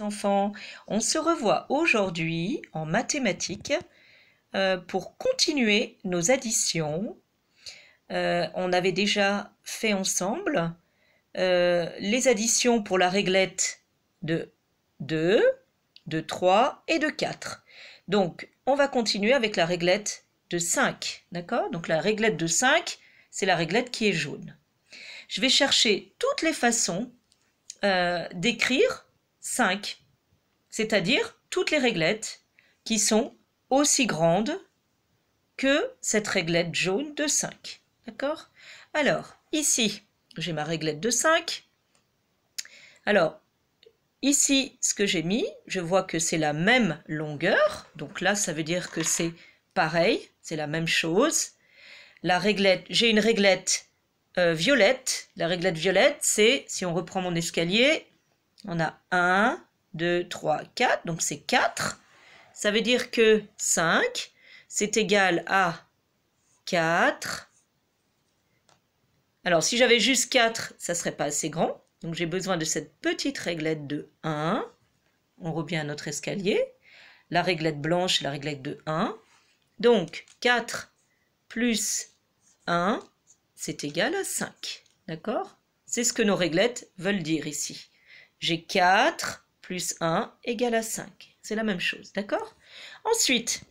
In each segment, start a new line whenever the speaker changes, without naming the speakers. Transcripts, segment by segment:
enfants, on se revoit aujourd'hui en mathématiques euh, pour continuer nos additions. Euh, on avait déjà fait ensemble euh, les additions pour la réglette de 2, de 3 et de 4. Donc, on va continuer avec la réglette de 5, d'accord Donc la réglette de 5, c'est la réglette qui est jaune. Je vais chercher toutes les façons d'écrire 5, c'est-à-dire toutes les réglettes qui sont aussi grandes que cette réglette jaune de 5. D'accord Alors, ici, j'ai ma réglette de 5. Alors, ici, ce que j'ai mis, je vois que c'est la même longueur. Donc là, ça veut dire que c'est pareil, c'est la même chose. La réglette, j'ai une réglette euh, violette. La réglette violette, c'est, si on reprend mon escalier, on a 1, 2, 3, 4, donc c'est 4. Ça veut dire que 5, c'est égal à 4. Alors, si j'avais juste 4, ça ne serait pas assez grand. Donc, j'ai besoin de cette petite réglette de 1. On revient à notre escalier. La réglette blanche la réglette de 1. Donc, 4 plus 1, c'est égal à 5. D'accord C'est ce que nos réglettes veulent dire ici. J'ai 4 plus 1 égale à 5. C'est la même chose, d'accord Ensuite,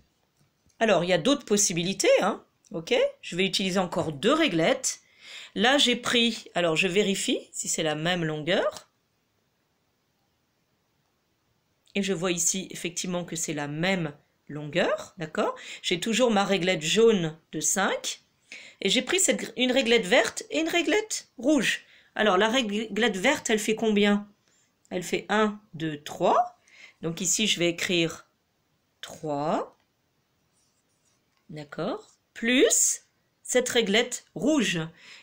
alors il y a d'autres possibilités, hein ok Je vais utiliser encore deux réglettes. Là, j'ai pris, alors je vérifie si c'est la même longueur. Et je vois ici effectivement que c'est la même longueur, d'accord J'ai toujours ma réglette jaune de 5. Et j'ai pris une réglette verte et une réglette rouge. Alors la réglette verte, elle fait combien elle fait 1, 2, 3. Donc ici, je vais écrire 3. D'accord Plus cette réglette rouge.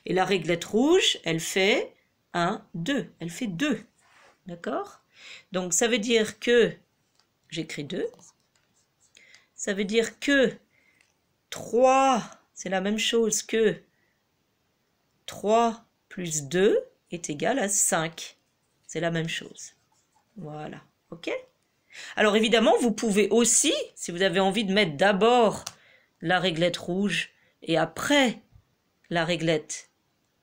Et la réglette rouge, elle fait 1, 2. Elle fait 2. D'accord Donc ça veut dire que... J'écris 2. Ça veut dire que 3, c'est la même chose que 3 plus 2 est égal à 5. C'est la même chose. Voilà. OK Alors évidemment, vous pouvez aussi, si vous avez envie de mettre d'abord la réglette rouge et après la réglette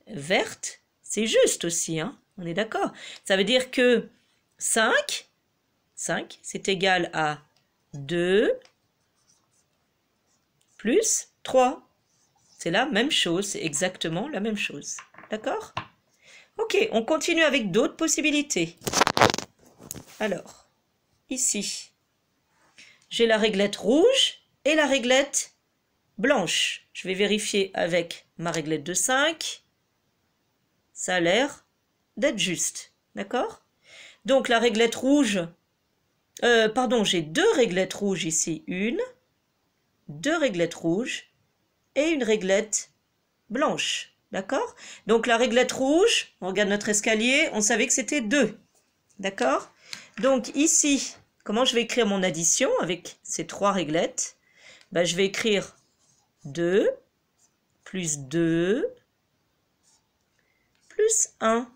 verte, c'est juste aussi, hein. on est d'accord. Ça veut dire que 5, 5, c'est égal à 2 plus 3. C'est la même chose, c'est exactement la même chose. D'accord Ok, on continue avec d'autres possibilités. Alors, ici, j'ai la réglette rouge et la réglette blanche. Je vais vérifier avec ma réglette de 5. Ça a l'air d'être juste, d'accord Donc la réglette rouge, euh, pardon, j'ai deux réglettes rouges ici. Une, deux réglettes rouges et une réglette blanche. D'accord Donc la réglette rouge, on regarde notre escalier, on savait que c'était 2. D'accord Donc ici, comment je vais écrire mon addition avec ces trois réglettes ben, Je vais écrire 2 plus 2 plus 1.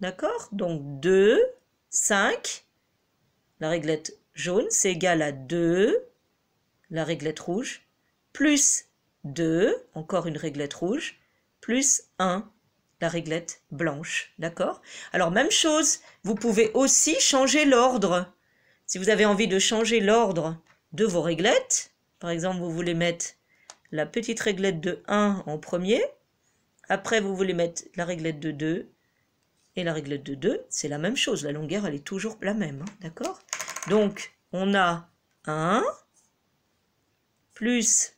D'accord Donc 2, 5, la réglette jaune, c'est égal à 2, la réglette rouge, plus 2, encore une réglette rouge, plus 1, la réglette blanche, d'accord Alors même chose, vous pouvez aussi changer l'ordre. Si vous avez envie de changer l'ordre de vos réglettes, par exemple vous voulez mettre la petite réglette de 1 en premier, après vous voulez mettre la réglette de 2 et la réglette de 2, c'est la même chose, la longueur elle est toujours la même, hein, d'accord Donc on a 1 plus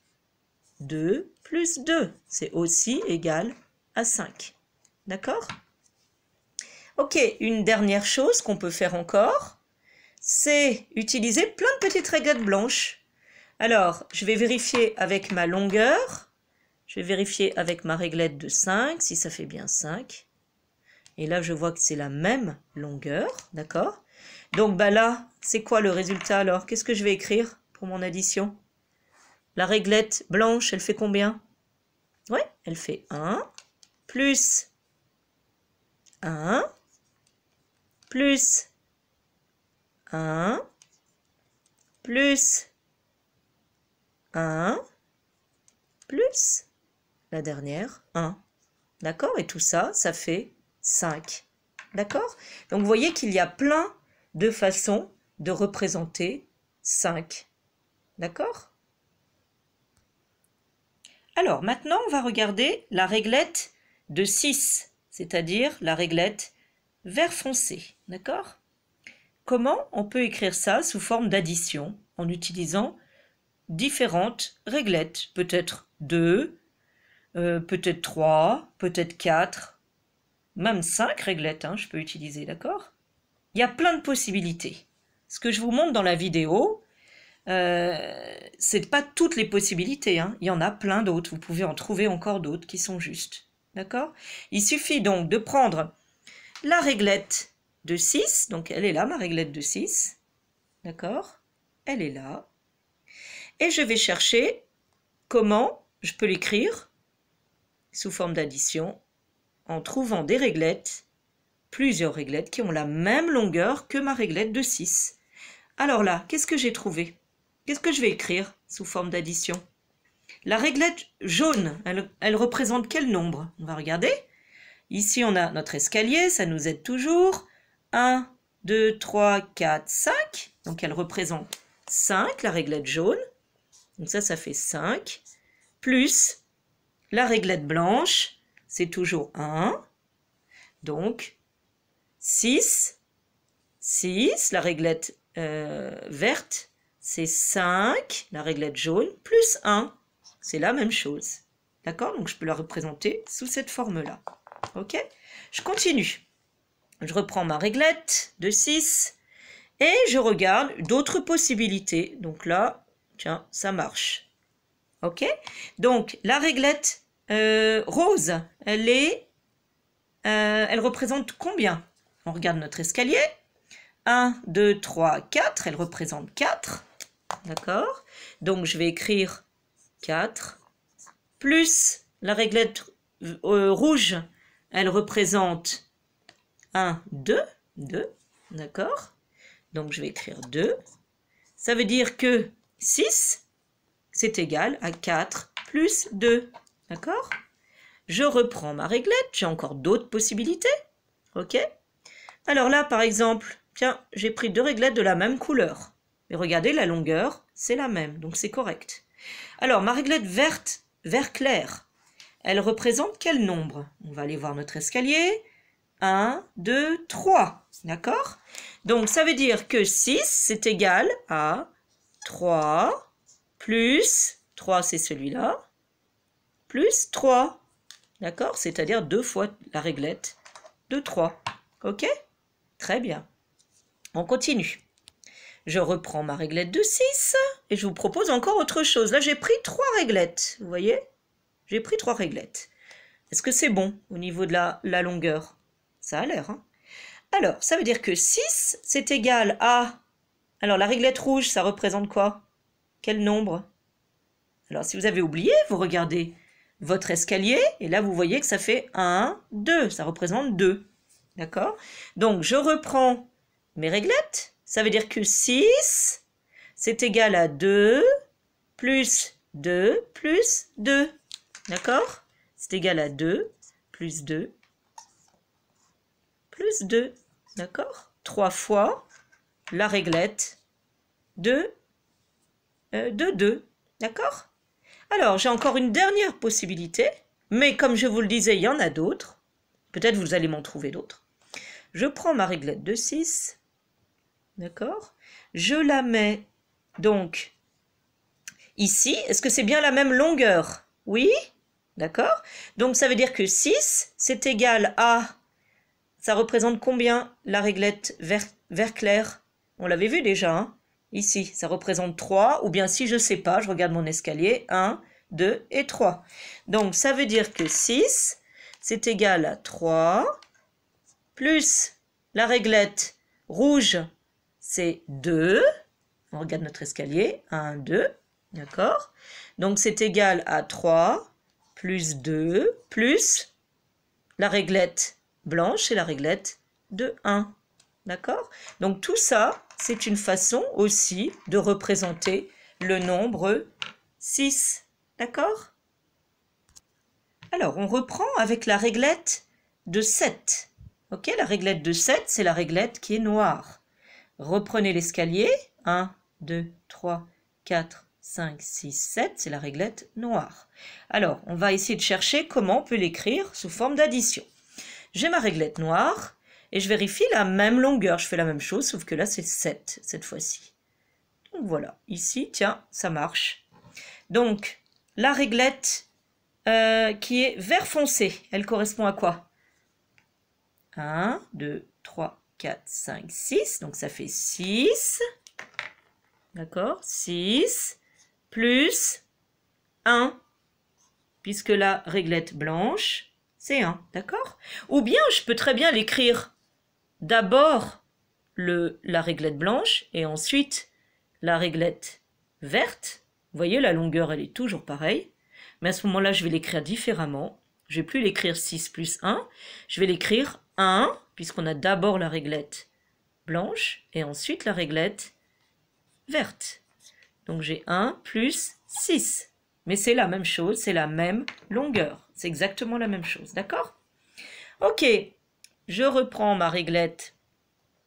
2 plus 2, c'est aussi égal à 5. D'accord Ok, une dernière chose qu'on peut faire encore, c'est utiliser plein de petites réglettes blanches. Alors, je vais vérifier avec ma longueur. Je vais vérifier avec ma réglette de 5, si ça fait bien 5. Et là, je vois que c'est la même longueur, d'accord Donc, bah là, c'est quoi le résultat alors Qu'est-ce que je vais écrire pour mon addition la réglette blanche, elle fait combien Ouais, elle fait 1 plus 1 plus 1 plus 1 plus la dernière 1. D'accord Et tout ça, ça fait 5. D'accord Donc vous voyez qu'il y a plein de façons de représenter 5. D'accord alors maintenant, on va regarder la réglette de 6, c'est-à-dire la réglette vert foncé. D'accord Comment on peut écrire ça sous forme d'addition en utilisant différentes réglettes Peut-être 2, euh, peut-être 3, peut-être 4, même 5 réglettes, hein, je peux utiliser, d'accord Il y a plein de possibilités. Ce que je vous montre dans la vidéo, euh, c'est pas toutes les possibilités, hein. il y en a plein d'autres, vous pouvez en trouver encore d'autres qui sont justes. D'accord Il suffit donc de prendre la réglette de 6, donc elle est là, ma réglette de 6, d'accord Elle est là. Et je vais chercher comment je peux l'écrire sous forme d'addition en trouvant des réglettes, plusieurs réglettes qui ont la même longueur que ma réglette de 6. Alors là, qu'est-ce que j'ai trouvé Qu'est-ce que je vais écrire sous forme d'addition La réglette jaune, elle, représente quel nombre On va regarder. Ici, on a notre escalier, ça nous aide toujours. 1, 2, 3, 4, 5. Donc, elle représente 5, la réglette jaune. Donc ça, ça fait 5. Plus la réglette blanche, c'est toujours 1. Donc 6. 6, la réglette euh, verte, c'est 5, la réglette jaune, plus 1. C'est la même chose. D'accord Donc, je peux la représenter sous cette forme-là. OK Je continue. Je reprends ma réglette de 6 et je regarde d'autres possibilités. Donc là, tiens, ça marche. OK Donc, la réglette euh, rose, elle est... Euh, elle représente combien On regarde notre escalier. 1, 2, 3, 4. Elle représente 4. D'accord Donc, je vais écrire 4 plus la réglette euh, rouge. Elle représente 1, 2, 2. D'accord Donc, je vais écrire 2. Ça veut dire que 6, c'est égal à 4 plus 2. D'accord Je reprends ma réglette. J'ai encore d'autres possibilités. OK Alors là, par exemple, tiens, j'ai pris deux réglettes de la même couleur. Mais regardez, la longueur, c'est la même, donc c'est correct. Alors, ma réglette verte, vert clair, elle représente quel nombre On va aller voir notre escalier. 1, 2, 3, d'accord Donc, ça veut dire que 6, c'est égal à 3 plus, 3 c'est celui-là, plus 3, d'accord C'est-à-dire deux fois la réglette de 3, ok Très bien. On continue. Je reprends ma réglette de 6 et je vous propose encore autre chose. Là, j'ai pris trois réglettes, vous voyez J'ai pris trois réglettes. Est-ce que c'est bon au niveau de la, la longueur Ça a l'air. Hein Alors, ça veut dire que 6, c'est égal à... Alors, la réglette rouge, ça représente quoi Quel nombre Alors, si vous avez oublié, vous regardez votre escalier, et là, vous voyez que ça fait 1, 2, ça représente 2. D'accord Donc, je reprends mes réglettes, ça veut dire que 6, c'est égal à 2 plus 2 plus 2. D'accord C'est égal à 2 plus 2 plus 2. D'accord 3 fois la réglette de, euh, 2. D'accord Alors, j'ai encore une dernière possibilité, mais comme je vous le disais, il y en a d'autres. Peut-être vous allez m'en trouver d'autres. Je prends ma réglette de 6 D'accord Je la mets donc ici. Est-ce que c'est bien la même longueur Oui D'accord Donc ça veut dire que 6, c'est égal à... Ça représente combien la réglette vert, vert clair On l'avait vu déjà, hein Ici, ça représente 3, ou bien si je ne sais pas, je regarde mon escalier, 1, 2 et 3. Donc ça veut dire que 6, c'est égal à 3, plus la réglette rouge c'est 2. On regarde notre escalier. 1, 2. D'accord Donc c'est égal à 3 plus 2 plus la réglette blanche et la réglette de 1. D'accord Donc tout ça, c'est une façon aussi de représenter le nombre 6. D'accord Alors, on reprend avec la réglette de 7. Ok, la réglette de 7, c'est la réglette qui est noire. Reprenez l'escalier. 1, 2, 3, 4, 5, 6, 7. C'est la réglette noire. Alors, on va essayer de chercher comment on peut l'écrire sous forme d'addition. J'ai ma réglette noire et je vérifie la même longueur. Je fais la même chose, sauf que là, c'est 7 cette fois-ci. Donc voilà, ici, tiens, ça marche. Donc, la réglette euh, qui est vert foncé, elle correspond à quoi 1, 2, 3, 4, 5, 6. Donc, ça fait 6. D'accord 6 plus 1. Puisque la réglette blanche, c'est 1. D'accord Ou bien, je peux très bien l'écrire d'abord la réglette blanche et ensuite la réglette verte. Vous voyez, la longueur, elle est toujours pareille. Mais à ce moment-là, je vais l'écrire différemment. Je ne vais plus l'écrire 6 plus 1. Je vais l'écrire 1 puisqu'on a d'abord la réglette blanche et ensuite la réglette verte. Donc j'ai 1 plus 6. Mais c'est la même chose, c'est la même longueur. C'est exactement la même chose, d'accord Ok, je reprends ma réglette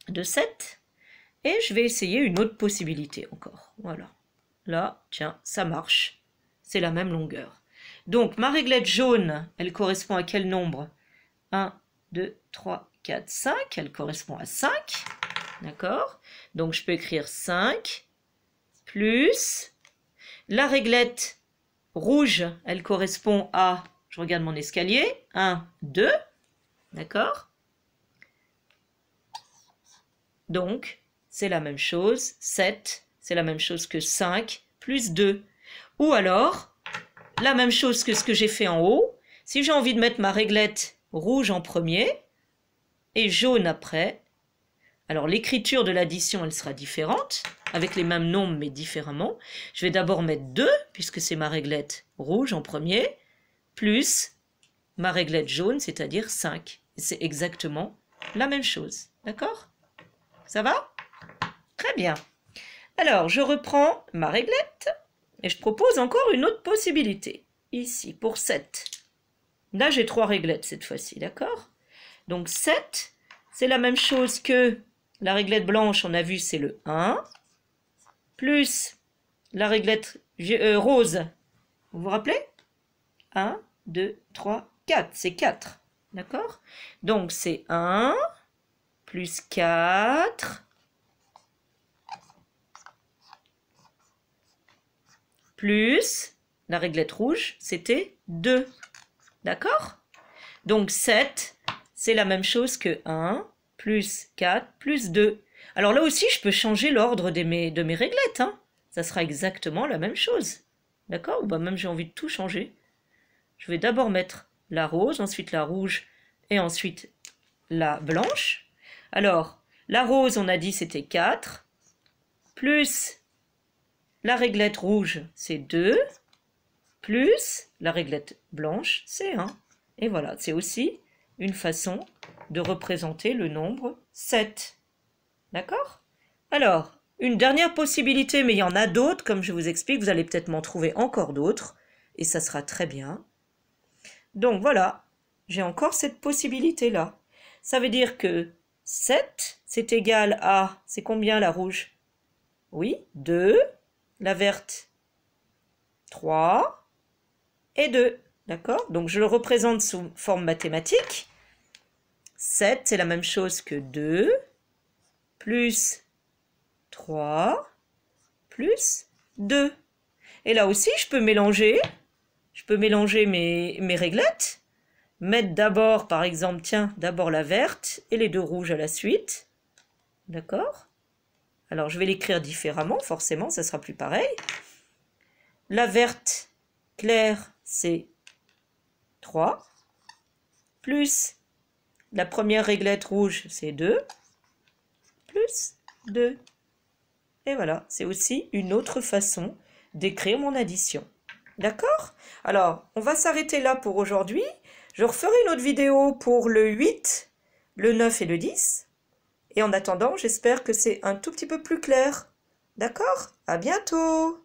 de 7 et je vais essayer une autre possibilité encore. Voilà. Là, tiens, ça marche. C'est la même longueur. Donc, ma réglette jaune, elle correspond à quel nombre 1, 2, 3, 4, 5, elle correspond à 5, d'accord Donc je peux écrire 5 plus la réglette rouge, elle correspond à, je regarde mon escalier, 1, 2, d'accord Donc, c'est la même chose, 7, c'est la même chose que 5, plus 2. Ou alors, la même chose que ce que j'ai fait en haut, si j'ai envie de mettre ma réglette rouge en premier, et jaune après. Alors l'écriture de l'addition, elle sera différente, avec les mêmes nombres mais différemment. Je vais d'abord mettre 2, puisque c'est ma réglette rouge en premier, plus ma réglette jaune, c'est-à-dire 5. C'est exactement la même chose, d'accord Ça va Très bien. Alors, je reprends ma réglette et je propose encore une autre possibilité. Ici, pour 7. Là, j'ai trois réglettes cette fois-ci, d'accord donc 7, c'est la même chose que la réglette blanche, on a vu, c'est le 1, plus la réglette euh, rose, vous vous rappelez 1, 2, 3, 4, c'est 4, d'accord Donc c'est 1, plus 4, plus la réglette rouge, c'était 2. D'accord Donc 7, c'est la même chose que 1 plus 4 plus 2. Alors là aussi, je peux changer l'ordre de mes, de mes réglettes. Hein. Ça sera exactement la même chose. D'accord Ou bah, même j'ai envie de tout changer. Je vais d'abord mettre la rose, ensuite la rouge et ensuite la blanche. Alors, la rose, on a dit c'était 4, plus la réglette rouge, c'est 2, plus la réglette blanche, c'est 1. Et voilà, c'est aussi une façon de représenter le nombre 7. D'accord Alors, une dernière possibilité, mais il y en a d'autres, comme je vous explique, vous allez peut-être m'en trouver encore d'autres, et ça sera très bien. Donc voilà, j'ai encore cette possibilité-là. Ça veut dire que 7, c'est égal à... C'est combien la rouge Oui, 2, la verte, 3 et 2. D'accord Donc je le représente sous forme mathématique. 7, c'est la même chose que 2, plus 3, plus 2. Et là aussi, je peux mélanger. Je peux mélanger mes, réglettes. Mettre d'abord, par exemple, tiens, d'abord la verte et les deux rouges à la suite. D'accord Alors, je vais l'écrire différemment, forcément, ça sera plus pareil. La verte claire, c'est 3, plus la première réglette rouge, c'est 2 plus 2. Et voilà, c'est aussi une autre façon d'écrire mon addition. D'accord Alors, on va s'arrêter là pour aujourd'hui. Je referai une autre vidéo pour le 8, le 9 et le 10. Et en attendant, j'espère que c'est un tout petit peu plus clair. D'accord À bientôt